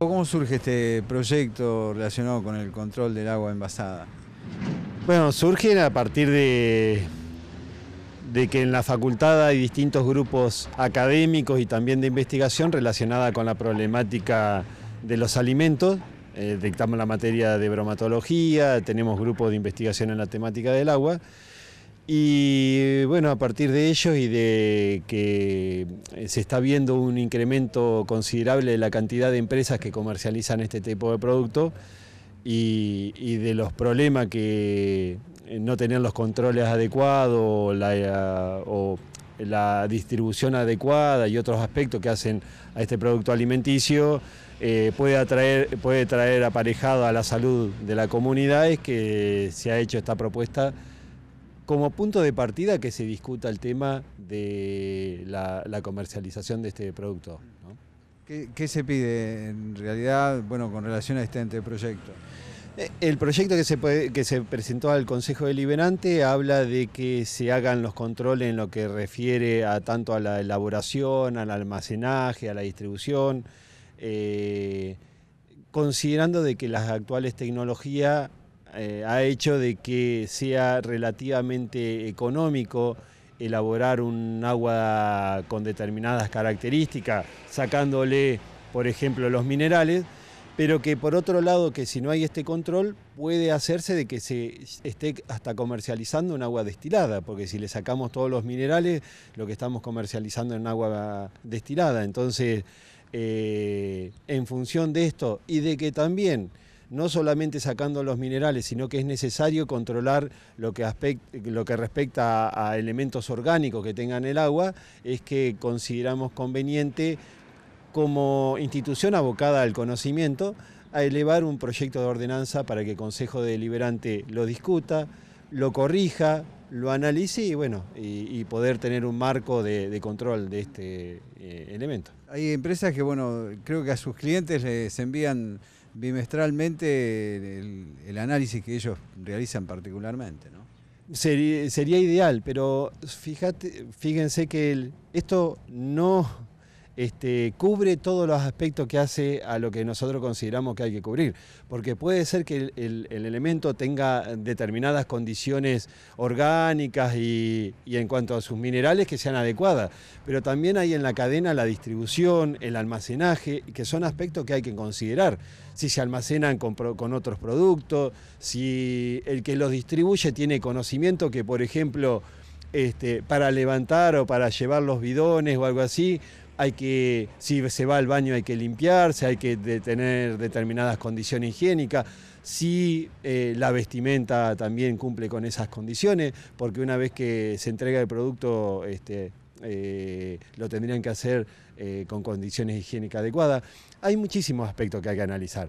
¿Cómo surge este proyecto relacionado con el control del agua envasada? Bueno, surge a partir de, que en la facultad hay distintos grupos académicos y también de investigación relacionada con la problemática de los alimentos. Eh, dictamos la materia de bromatología, tenemos grupos de investigación en la temática del agua y bueno, a partir de ello y de que se está viendo un incremento considerable de la cantidad de empresas que comercializan este tipo de producto y, de los problemas que eh, no tener los controles adecuados o la, distribución adecuada y otros aspectos que hacen a este producto alimenticio, eh, puede, atraer, puede traer aparejado a la salud de la comunidad, es que se ha hecho esta propuesta como punto de partida que se discuta el tema de la, comercialización de este producto. ¿Qué, se pide en realidad, bueno, con relación a este anteproyecto? Eh, el proyecto que se, presentó al Consejo Deliberante habla de que se hagan los controles en lo que refiere a tanto a la elaboración, al almacenaje, a la distribución, eh, considerando de que las actuales tecnologías eh, ha hecho de que sea relativamente económico elaborar un agua con determinadas características, sacándole, por ejemplo, los minerales, pero que por otro lado, que si no hay este control, puede hacerse de que se esté hasta comercializando un agua destilada, porque si le sacamos todos los minerales, lo que estamos comercializando es un agua destilada. Entonces, eh, en función de esto y de que también no solamente sacando los minerales, sino que es necesario controlar lo que, lo que respecta a, elementos orgánicos que tengan el agua, es que consideramos conveniente como institución abocada al conocimiento, a elevar un proyecto de ordenanza para que el Consejo Deliberante lo discuta, lo corrija, lo analice y bueno, y, poder tener un marco de, control de este eh, elemento. Hay empresas que bueno, creo que a sus clientes les envían bimestralmente el, análisis que ellos realizan particularmente, ¿no? Sería, ideal, pero fíjate, fíjense que el, esto no este, cubre todos los aspectos que hace a lo que nosotros consideramos que hay que cubrir. Porque puede ser que el, elemento tenga determinadas condiciones orgánicas y, en cuanto a sus minerales que sean adecuadas, pero también hay en la cadena la distribución, el almacenaje, que son aspectos que hay que considerar. Si se almacenan con, otros productos, si el que los distribuye tiene conocimiento que, por ejemplo, este, para levantar o para llevar los bidones o algo así, hay que, si se va al baño hay que limpiarse, hay que tener determinadas condiciones higiénicas, si eh, la vestimenta también cumple con esas condiciones, porque una vez que se entrega el producto, este, eh, lo tendrían que hacer eh, con condiciones higiénicas adecuadas. Hay muchísimos aspectos que hay que analizar.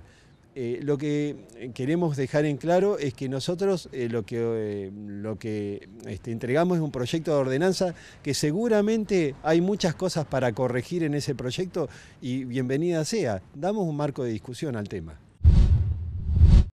Eh, lo que eh, queremos dejar en claro es que nosotros eh, lo que, este, entregamos es un proyecto de ordenanza que seguramente hay muchas cosas para corregir en ese proyecto y bienvenida sea. Damos un marco de discusión al tema.